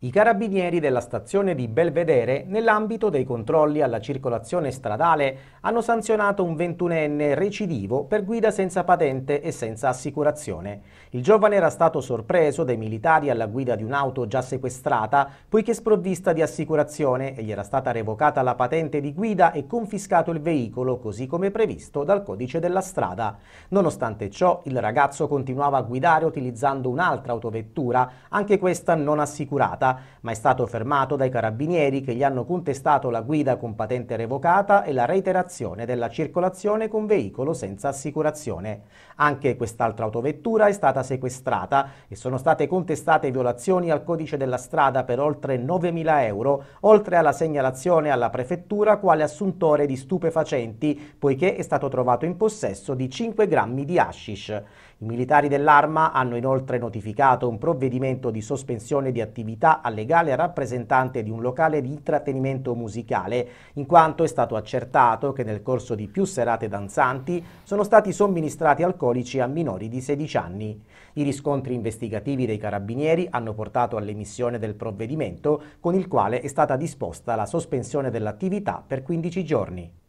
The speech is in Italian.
I carabinieri della stazione di Belvedere, nell'ambito dei controlli alla circolazione stradale, hanno sanzionato un ventunenne recidivo per guida senza patente e senza assicurazione. Il giovane era stato sorpreso dai militari alla guida di un'auto già sequestrata, poiché sprovvista di assicurazione e gli era stata revocata la patente di guida e confiscato il veicolo, così come previsto dal codice della strada. Nonostante ciò, il ragazzo continuava a guidare utilizzando un'altra autovettura, anche questa non assicurata diretta, ma è stato fermato dai carabinieri che gli hanno contestato la guida con patente revocata e la reiterazione della circolazione con veicolo senza assicurazione. Anche quest'altra autovettura è stata sequestrata e sono state contestate violazioni al codice della strada per oltre 9.000 euro, oltre alla segnalazione alla prefettura quale assuntore di stupefacenti, poiché è stato trovato in possesso di 5 grammi di hashish. I militari dell'Arma hanno inoltre notificato un provvedimento di sospensione di attività al legale rappresentante di un locale di intrattenimento musicale, in quanto è stato accertato che nel corso di più serate danzanti sono stati somministrati alcolici a minori di 16 anni. I riscontri investigativi dei carabinieri hanno portato all'emissione del provvedimento con il quale è stata disposta la sospensione dell'attività per 15 giorni.